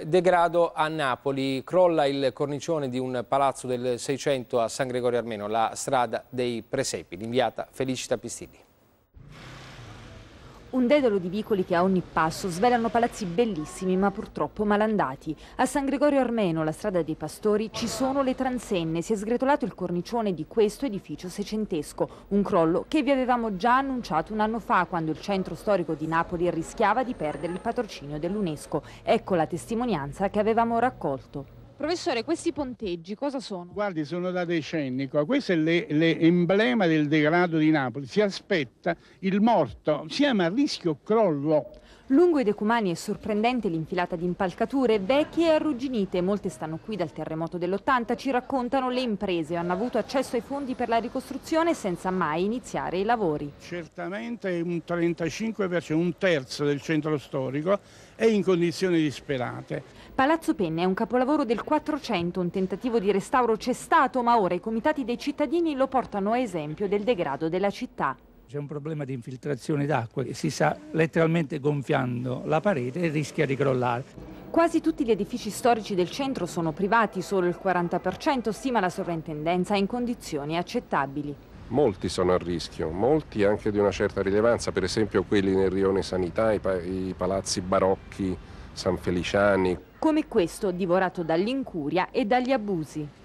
Degrado a Napoli, crolla il cornicione di un palazzo del 600 a San Gregorio Armeno, la strada dei Presepi, l'inviata Felicita Pistilli. Un dedalo di vicoli che a ogni passo svelano palazzi bellissimi ma purtroppo malandati. A San Gregorio Armeno, la strada dei pastori, ci sono le transenne. Si è sgretolato il cornicione di questo edificio secentesco, un crollo che vi avevamo già annunciato un anno fa quando il centro storico di Napoli rischiava di perdere il patrocinio dell'UNESCO. Ecco la testimonianza che avevamo raccolto. Professore, questi ponteggi cosa sono? Guardi, sono da decenni Questo è l'emblema del degrado di Napoli. Si aspetta il morto, siamo a rischio crollo. Lungo i decumani è sorprendente l'infilata di impalcature vecchie e arrugginite, molte stanno qui dal terremoto dell'80, ci raccontano le imprese hanno avuto accesso ai fondi per la ricostruzione senza mai iniziare i lavori. Certamente un 35%, un terzo del centro storico è in condizioni disperate. Palazzo Penne è un capolavoro del 400, un tentativo di restauro c'è stato, ma ora i comitati dei cittadini lo portano a esempio del degrado della città. C'è un problema di infiltrazione d'acqua che si sta letteralmente gonfiando la parete e rischia di crollare. Quasi tutti gli edifici storici del centro sono privati, solo il 40% stima la sovrintendenza in condizioni accettabili. Molti sono a rischio, molti anche di una certa rilevanza, per esempio quelli nel rione Sanità, i, pa i palazzi barocchi sanfeliciani. Come questo, divorato dall'incuria e dagli abusi.